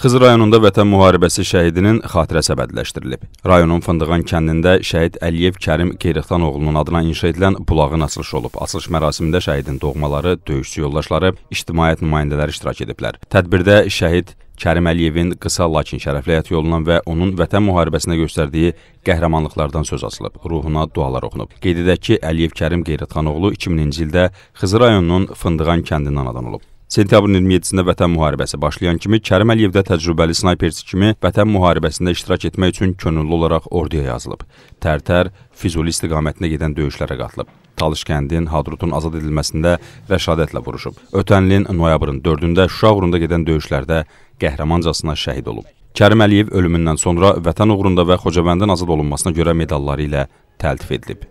Xızı rayonunda Vətən müharibəsi şəhidinin xatirəsi əbədiləşdirilib. Rayonun Fındığan kəndində şəhid Əliyev Kərim Qeyrixdan oğlunun adına inşa edilən bulağın açılışı olub. Açılış mərasimində şəhidin doğmaları, döyüşçü yoldaşları, ictimaiyyət nümayəndələri iştirak ediblər. Tədbirdə şəhid Kərim Əliyevin qısa lakin şərəfli həyat yolundan və onun vətən müharibəsində göstərdiyi qəhrəmanlıqlardan söz açılıb, ruhuna dualar oxunub. Qeyd edək ki, Əliyev Kərim Qeyrətxanoğlu 2000-ci ildə Xızı rayonunun Fındığan kəndindən anadan olub. Sentyabrın 27-də Vətən müharibəsi başlayan kimi Kərim Əliyev də təcrübəli snayperçi kimi Vətən müharibəsində iştirak etmək üçün könüllü olaraq orduya yazılıb. Tərtər Füzuli istiqamətində gedən döyüşlərə qatılıb. Talış kəndin Hadrutun azad edilməsində rəşadətlə vuruşub. Ötən ilin noyabrın 4-də Şuşa uğrunda gedən döyüşlərdə qəhrəmancasına şəhid olub. Kərim Əliyev ölümündən sonra vətən uğrunda və Xocavəndin azad olunmasına görə medalları ilə təltif edilib.